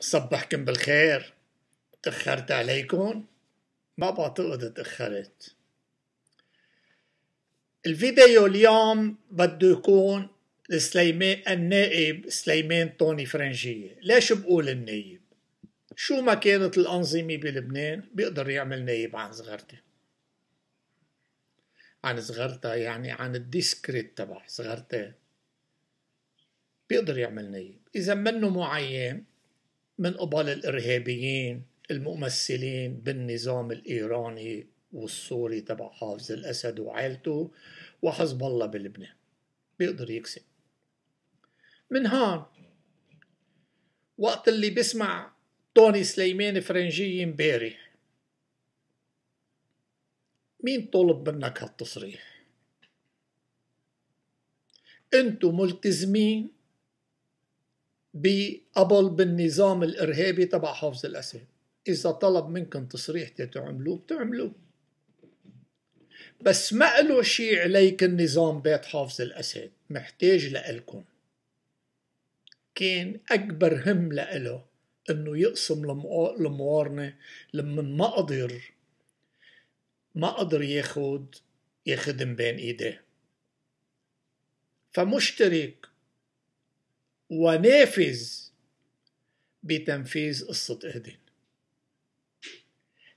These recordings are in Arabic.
صبحكم بالخير تأخرت عليكم ما بعتقد تأخرت الفيديو اليوم بده يكون لسليمان النائب سليمان طوني فرنجية ليش بقول النائب شو ما كانت الأنظمة بلبنان بيقدر يعمل نائب عن صغرته عن صغرته يعني عن الديسكريت تبع صغرته بيقدر يعمل نائب إذا منه معين من قبل الإرهابيين الممثلين بالنظام الإيراني والسوري تبع حافظ الأسد وعائلته وحزب الله بلبنان بيقدر يكسب من هون وقت اللي بسمع توني سليمان فرنجي امبارح مين طلب منك هالتصريح انتو ملتزمين بقبل بالنظام الارهابي تبع حافظ الاسد اذا طلب منكم تصريح تعملوه بتعملوه بس ما له شيء عليك النظام بيت حافظ الاسد محتاج لإلكم كان اكبر هم لإله انه يقسم الموارنه لما ما قدر ما قدر ياخذ يخدم بين ايديه فمشترك ونافذ بتنفيذ قصة إهدين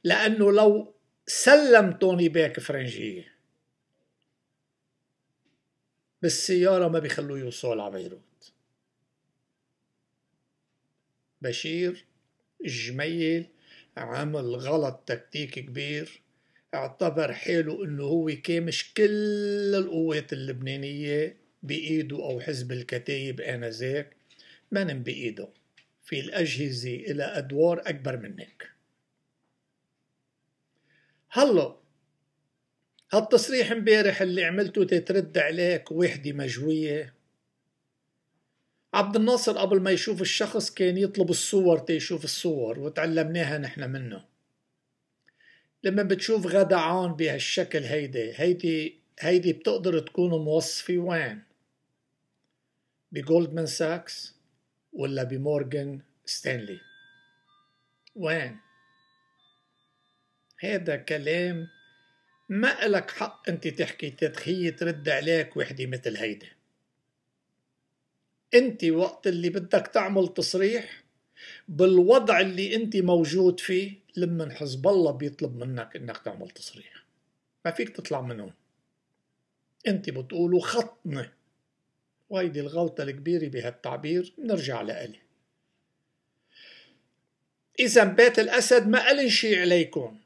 لأنه لو سلم توني باك فرنجية بالسيارة ما بيخلوه يوصل على بيروت بشير الجميل عمل غلط تكتيك كبير اعتبر حاله انه هو كامش كل القوات اللبنانيه بإيده أو حزب الكتايب آنذاك منن بإيده في الأجهزة إلى أدوار أكبر منك هلا هالتصريح امبارح اللي عملته تترد عليك وحدة مجوية عبد الناصر قبل ما يشوف الشخص كان يطلب الصور تيشوف الصور وتعلمناها نحن منه لما بتشوف غدعان بهالشكل هيدي هيدي هيدي بتقدر تكون موصفة وين بجولدمان ساكس ولا بمورجان ستانلي وين هذا كلام ما إلك حق أنت تحكي تدخية ترد عليك وحدة مثل هيدا أنت وقت اللي بدك تعمل تصريح بالوضع اللي أنت موجود فيه لما حزب الله بيطلب منك أنك تعمل تصريح ما فيك تطلع منهم أنت بتقولوا خطني وهيدي الغلطة الكبيرة بهالتعبير بنرجع لألي إذا بيت الأسد ما قال شي عليكم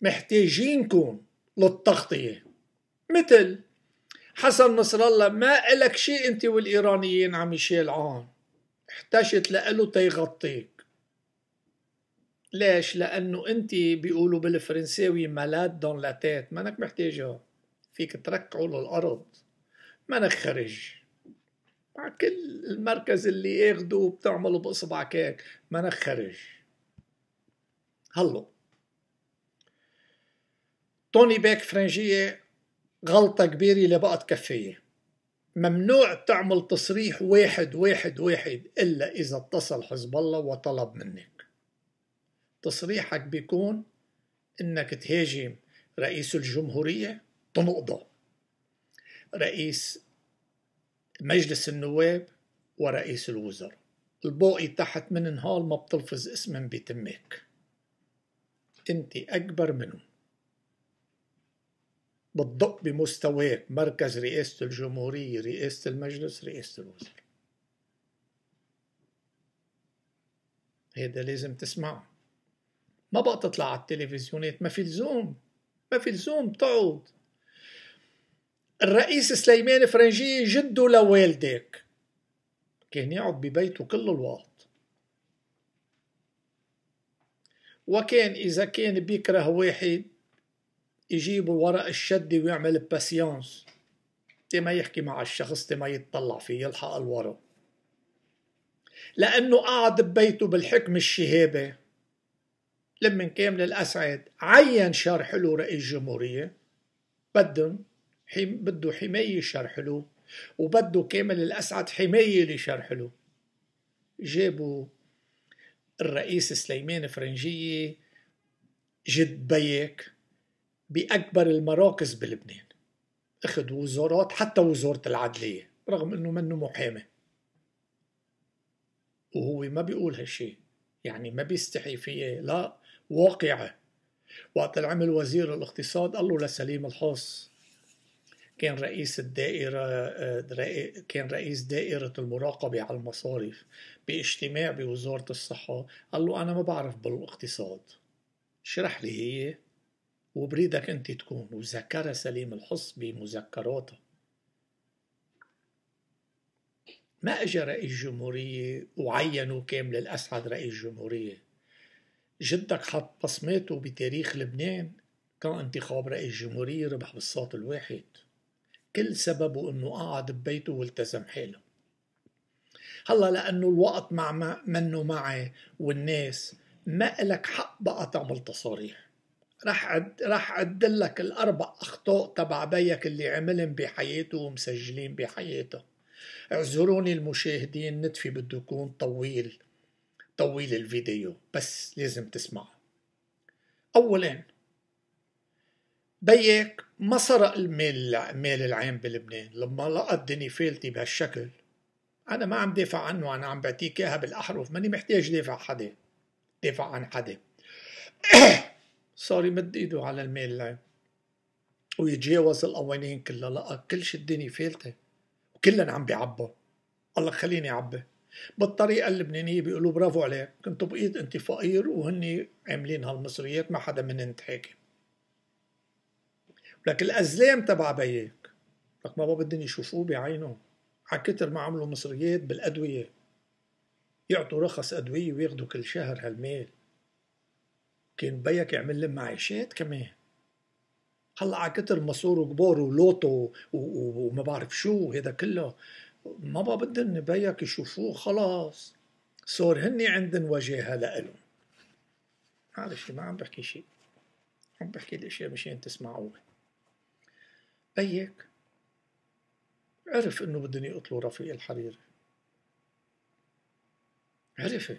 محتاجينكم للتغطية مثل حسن نصر الله ما إلك شي أنت والإيرانيين عم يشيل عون احتجت لإله تيغطيك ليش؟ لأنه أنت بيقولوا بالفرنساوي مالاد دون لاتيت، مانك محتاجها فيك تركعه للأرض ما نخرج مع كل المركز اللي ياخده بتعمله بإصبعك هيك ما نخرج هلو توني بيك فرنجية غلطة كبيرة اللي بقت كفية ممنوع تعمل تصريح واحد واحد واحد إلا إذا اتصل حزب الله وطلب منك تصريحك بيكون إنك تهاجم رئيس الجمهورية تنقضه رئيس مجلس النواب ورئيس الوزراء الباقي تحت من هال ما بتلفظ اسم بتمك بيتمك انت اكبر منهم بتضق بمستواك مركز رئاسة الجمهورية رئاسة المجلس رئاسة الوزراء هيدا لازم تسمعه ما بقى تطلع على التلفزيونات ما في لزوم ما في لزوم تقعد الرئيس سليمان فرنجي جده لوالدك كان يقعد ببيته كل الوقت وكان إذا كان بيكره واحد يجيب ورق الشد ويعمل باسيونس تي ما يحكي مع الشخص تي ما يتطلع فيه يلحق الورق لأنه قعد ببيته بالحكم الشهابي لمن كامل الأسعد عين شرح له رئيس جمهورية بدهم بده حماية شرح له وبده كامل الأسعد حماية لشرح له جابوا الرئيس سليمان فرنجية جد بيك بأكبر المراكز بلبنان أخذ وزارات حتى وزارة العدلية رغم أنه منه محامي وهو ما بيقول هالشيء يعني ما بيستحي فيه لا واقعه وقت اللي عمل وزير الاقتصاد قال له لسليم الحص كان رئيس الدائرة آه، كان رئيس دائرة المراقبة على المصارف باجتماع بوزارة الصحة قال له أنا ما بعرف بالاقتصاد شرح لي هي وبريدك أنت تكون وذكرها سليم الحص بمذكراتها ما اجى رئيس جمهورية وعينوا كامل الأسعد رئيس جمهورية جدك حط بصماته بتاريخ لبنان كان انتخاب رئيس جمهورية ربح بالصوت الواحد كل سببه انه قعد ببيته والتزم حاله هلا لانه الوقت مع منه معي والناس ما لك حق بقى تعمل تصاريح رح عد رح عدلك الاربع اخطاء تبع بيك اللي عملهم بحياته ومسجلين بحياته اعذروني المشاهدين نتفي بده يكون طويل طويل الفيديو بس لازم تسمعه اولا بيك ما سرق المال المال العام بلبنان لما لقى الدنيا فالتي بهالشكل انا ما عم دافع عنه انا عم بعطيك اياها بالاحرف ماني محتاج دافع حدا دافع عن حدا صار يمد ايده على المال العام ويتجاوز القوانين كلها لقى كل شي الدنيا فالته وكلن عم بيعبوا الله خليني اعبي بالطريقه اللبنانيه بيقولوا برافو عليك كنت بقيت انت فقير وهن عاملين هالمصريات ما حدا منن تحاكم لك الأزلام تبع بيك لك ما بدهم يشوفوه بعينه عكتر ما عملوا مصريات بالأدوية يعطوا رخص أدوية وياخذوا كل شهر هالمال كان بيك يعمل لهم معيشات كمان هلا على كتر مصور وكبار ولوتو وما بعرف شو هذا كله ما بقى بدهم بيك يشوفوه خلاص صار هن عندن وجاهة لإلهم الشيء ما عم بحكي شيء عم بحكي الاشياء مشان تسمعوها أيك عرف إنه بدهم يقتلوا رفيق الحريري عرفها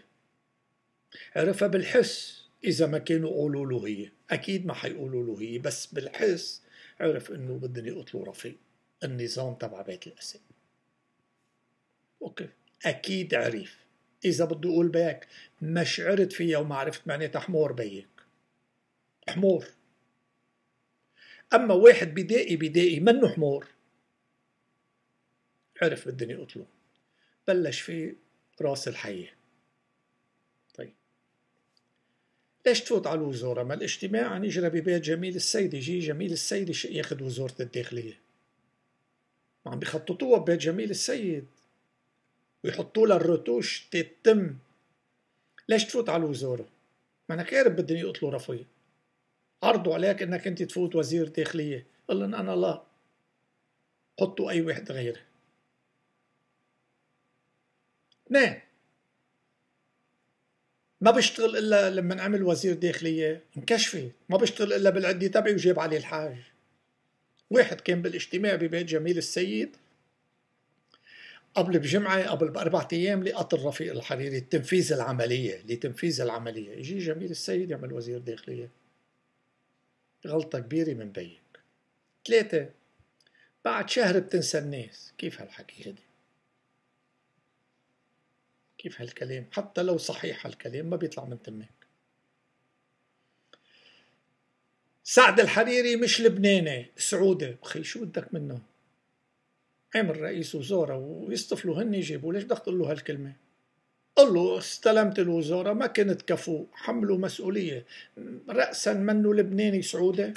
عرفها بالحس إذا ما كانوا قولوا له هي أكيد ما حيقولوا له هي بس بالحس عرف إنه بدهم يقتلوا رفيق النظام تبع بيت الأسد أوكي أكيد عرف إذا بده يقول بيك ما شعرت فيها وما عرفت معناتها حمور بيك حمور اما واحد بدائي بدائي منه حمار عرف بدهم يقتلوه بلش في راس الحية طيب ليش تفوت على الوزارة ما الاجتماع عن يجرى ببيت جميل السيد يجي جميل السيد ياخذ وزارة الداخلية ما عم بيخططوها ببيت جميل السيد ويحطوا لها الرتوش تتم ليش تفوت على الوزارة ما انا كارب بدهم يقتلوا رفيق عرضوا عليك انك انت تفوت وزير داخليه قل إن انا لا حطوا اي واحد غيري اثنين ما بشتغل الا لما عمل وزير داخليه انكشفت ما بشتغل الا بالعدي تبعي وجاب علي الحاج واحد كان بالاجتماع ببيت جميل السيد قبل بجمعة قبل بأربعة أيام لقتل رفيق الحريري تنفيذ العملية لتنفيذ العملية يجي جميل السيد يعمل وزير داخلية غلطة كبيرة من بيك ثلاثة بعد شهر بتنسى الناس كيف هالحكي هذا كيف هالكلام حتى لو صحيح هالكلام ما بيطلع من تمك سعد الحريري مش لبناني سعودي اخي شو بدك منه عمل رئيس وزورة ويصطفلوا هن يجيبوا ليش بدك تقول له هالكلمه قل له استلمت الوزارة ما كنت كفو حملوا مسؤولية رأسا منه لبناني سعودي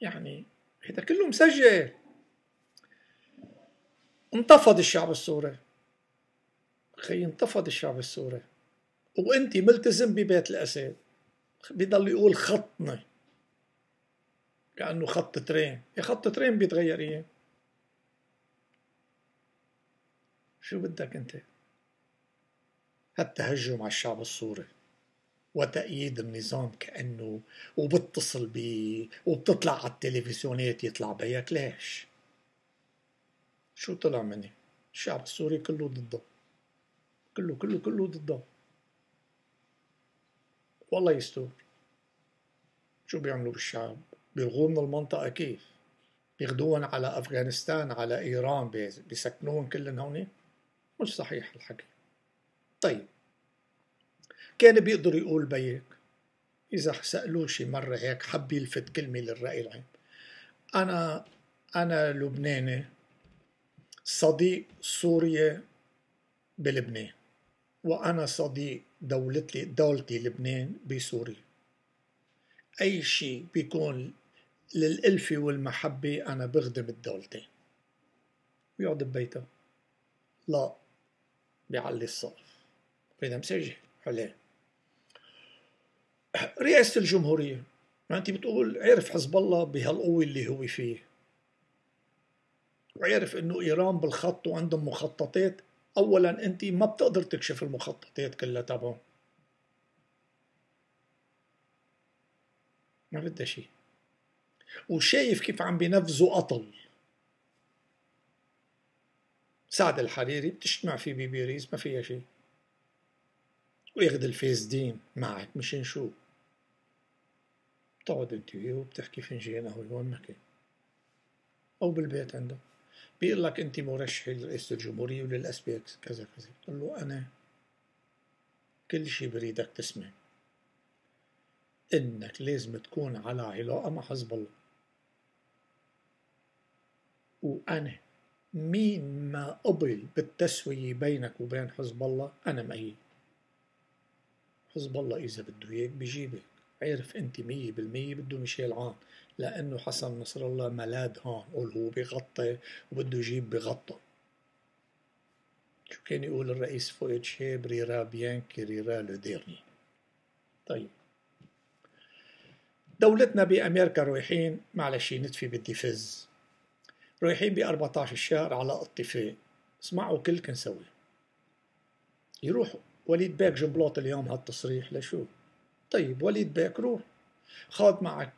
يعني هذا كله مسجل انتفض الشعب السوري خي انتفض الشعب السوري وانت ملتزم ببيت الاسد بضل يقول خطنا كانه خط ترين يا خط ترين بيتغير اياه شو بدك انت؟ التهجم على الشعب السوري وتأييد النظام كأنه وبتصل بي وبتطلع على التلفزيونات يطلع بيك ليش شو طلع مني الشعب السوري كله ضده كله كله كله ضده والله يستور شو بيعملوا بالشعب بيلغوه من المنطقة كيف بياخدوهم على أفغانستان على إيران بيسكنوهم كلهم هوني مش صحيح الحكي طيب كان بيقدر يقول بيك إذا سألوه شي مرة هيك حب يلفت كلمة للرأي العام أنا أنا لبناني صديق سوريا بلبنان وأنا صديق دولتي دولتي لبنان بسوريا أي شيء بيكون للألفة والمحبة أنا بخدم الدولتين بيقعد ببيته لا بيعلي الصوت بين مسجل حلال رئاسة الجمهورية ما أنت بتقول عرف حزب الله بهالقوة اللي هو فيه وعرف أنه إيران بالخط وعندهم مخططات أولا أنت ما بتقدر تكشف المخططات كلها تبعهم ما بدها شيء وشايف كيف عم بينفذوا قتل سعد الحريري بتجتمع فيه ببيريز ما فيها شيء وياخد الفيس دين معك مش نشوف بتقعد انت وياه وبتحكي فنجان قهوة وين ما كان أو بالبيت عنده بيقول لك أنت مرشح لرئاسة الجمهورية وللأس كذا كذا بتقول له أنا كل شيء بريدك تسمع إنك لازم تكون على علاقة مع حزب الله وأنا مين ما قبل بالتسوية بينك وبين حزب الله أنا مأيد حزب الله إذا بده إياك بجيبك عرف أنت مية بالمية بده ميشيل عون لأنه حسن نصر الله ملاد هون قول هو بغطي وبده يجيب بغطه شو كان يقول الرئيس فؤاد شهاب ريرا بيان كريرا لو ديرني طيب دولتنا بأمريكا رايحين معلش نتفي بدي فز رايحين ب 14 الشهر على اتفاق اسمعوا كلكن سوا يروحوا وليد باك جنبلاط اليوم هالتصريح لشو طيب وليد باك روح خاض معك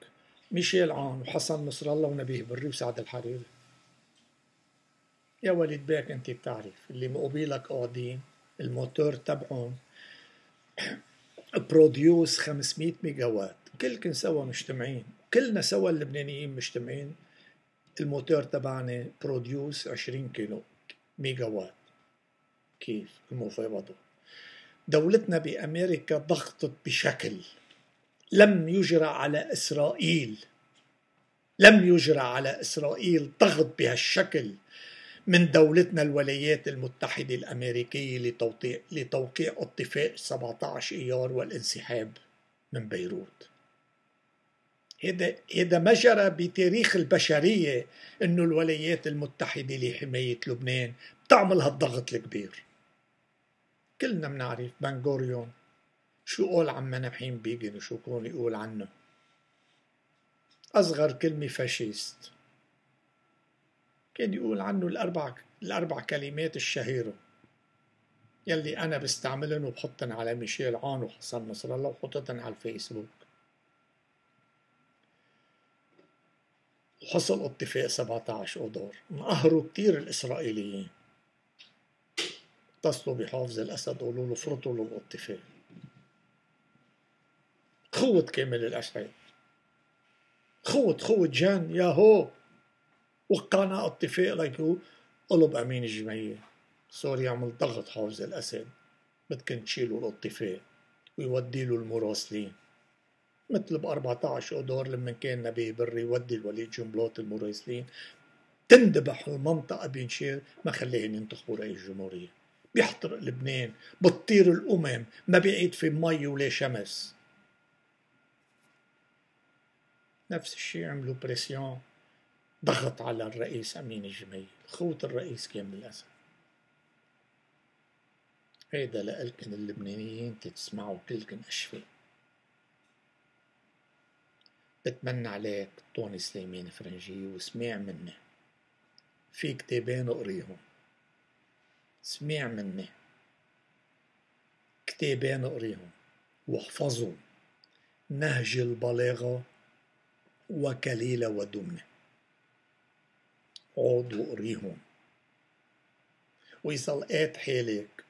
ميشيل عون وحسن نصر الله ونبيه بري وسعد الحريري يا وليد باك انت بتعرف اللي مقبيلك قاعدين الموتور تبعهم بروديوس 500 ميجا وات كلكن سوا مجتمعين كلنا سوا اللبنانيين مجتمعين الموتور تبعنا بروديوس 20 كيلو ميجا وات كيف المفاوضات دولتنا بأمريكا ضغطت بشكل لم يجرى على إسرائيل لم يجرى على إسرائيل ضغط بهالشكل من دولتنا الولايات المتحدة الأمريكية لتوقيع, لتوقيع اتفاق 17 إيار والانسحاب من بيروت هذا هذا ما جرى بتاريخ البشرية إنه الولايات المتحدة لحماية لبنان بتعمل هالضغط الكبير كلنا بنعرف بنغوريون شو قول عن مناحيم بيجن وشو كون يقول عنه أصغر كلمة فاشيست كان يقول عنه الأربع الأربع كلمات الشهيرة يلي أنا بستعملن وبحطن على ميشيل عون وحسن نصر الله وحطتن على الفيسبوك وحصل اتفاق 17 أدور انقهروا كتير الإسرائيليين اتصلوا بحافظ الأسد وقولوا له فرطوا له الاتفاق قوة كامل الأشعري قوة قوة جان ياهو وقعنا اتفاق ليكو قلب أمين الجمعية صار يعمل ضغط حافظ الأسد بدكن تشيلوا الاتفاق ويوديلوا المراسلين مثل ب 14 ادور لما كان نبيه بري يودي الوليد جنبلاط المراسلين تندبح المنطقة بين شير ما خليهم ينتخبوا رئيس الجمهورية بيحترق لبنان بتطير الأمم ما بيعيد في مي ولا شمس نفس الشيء عملوا بريسيون ضغط على الرئيس أمين الجميل خوت الرئيس كامل الأسد هيدا لألكن اللبنانيين تسمعوا كلكن أشفي بتمنى عليك طوني سليمان فرنجي وسمع مني في كتابين اقريهم سمع مني كتابين اقريهم واحفظهم نهج البلاغة وكليلة ودمنة اقعد وقريهم وإذا لقيت حالك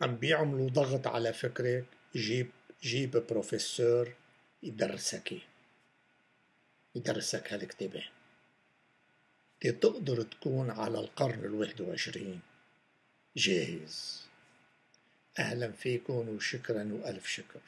عم بيعملوا ضغط على فكرك جيب جيب بروفيسور يدرسك يدرسك هالكتابين تقدر تكون على القرن الواحد وعشرين جاهز أهلا فيكم وشكرا وألف شكر